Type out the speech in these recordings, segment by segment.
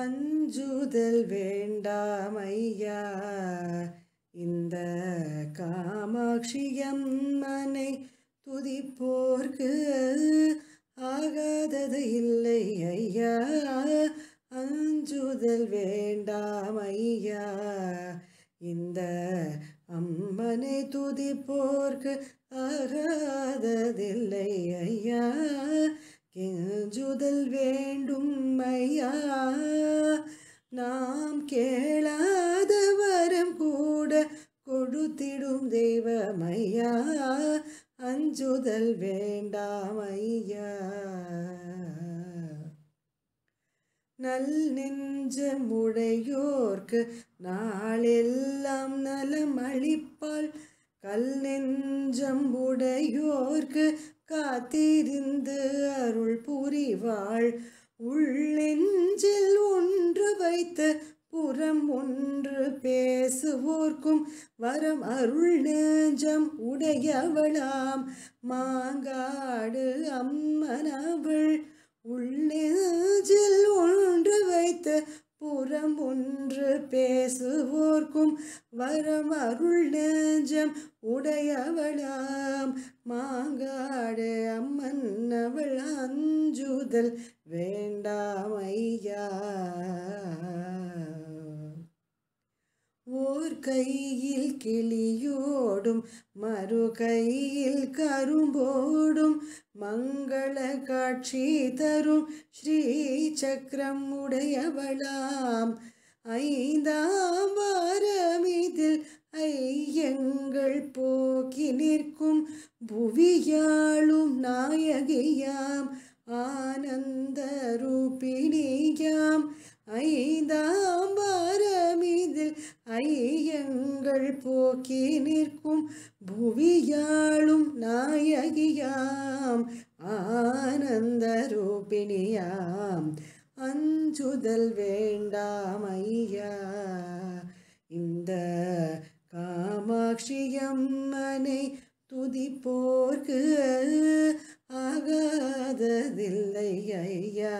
அஞ்சுதல் வேண்டாமையா இந்த காமாட்சியம்மனை துதிப்போர்க்கு ஆகாதது இல்லை ஐயா அஞ்சுதல் வேண்டாமையா இந்த அம்மனை துதிப்போர்க்கு ஆகாததில்லை ஐயா நாம் கேளாத வரம் கூட கொடுத்திடும் தெய்வமையா அஞ்சுதல் வேண்டாமையா நல் நெஞ்ச முடையோர்க்கு நாளெல்லாம் நலம் அளிப்பாள் கல் நெஞ்சம் உடையோர்க்கு காத்திருந்து அருள் புரிவாள் உள்ளெஞ்சில் ஒன்று வைத்த புறம் ஒன்று பேசுவோர்க்கும் வரம் அருள் நெஞ்சம் உடையவளாம் மாங்காடு அம்மனவள் உள்ளெஞ்சில் ஒன்று வைத்த புறம் ஒன்று பேசுவோர்க்கும் வரம் அருள் நெஞ்சம் உடையவளாம் மாங்காடு அம்மன் அவளாம் அஞ்சுதல் வேண்டாமையா ஓர் கையில் கிளியோடும் மறு கையில் கரும்போடும் மங்கள காட்சி தரும் ஸ்ரீ சக்கரம் உடையவளாம் ஐந்தாம் வாரம் இதில் ஐயங்கள் போக்கி நிற்கும் புவியாளும் நாயகியாம் ஆனந்தரூபிணியாம் ஐந்தாம்பாரமிதில் ஐயங்கள் போக்கி நிற்கும் புவியாளும் நாயகியாம் ஆனந்தரூபிணியாம் அஞ்சுதல் வேண்டாம் ஐயா இந்த காமாட்சியம்மனை துதிப்போர்க்கு ஆகாததில்லை ஐயா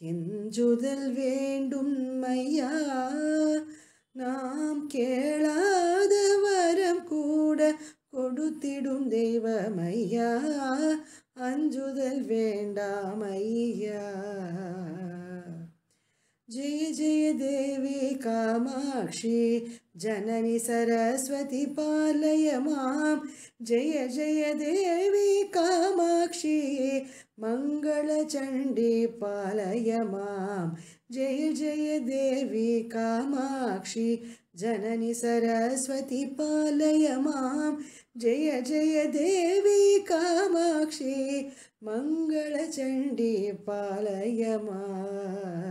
கெஞ்சுதல் வேண்டும் ஐயா நாம் கேளாத வரம் கூட கொடுத்திடும் தெய்வமையா அஞ்சுதல் வேண்டாம் जय जय देवी कामाक्षी जननि सरस्वती पालय मां जय जय देवी कामाक्षी मङ्गलचण्डी पालय मां जय जय देवी कामाक्षी जननि सरस्वती पालय मां जय जय देवी कामाक्षी मङ्गलचण्डी पालय मा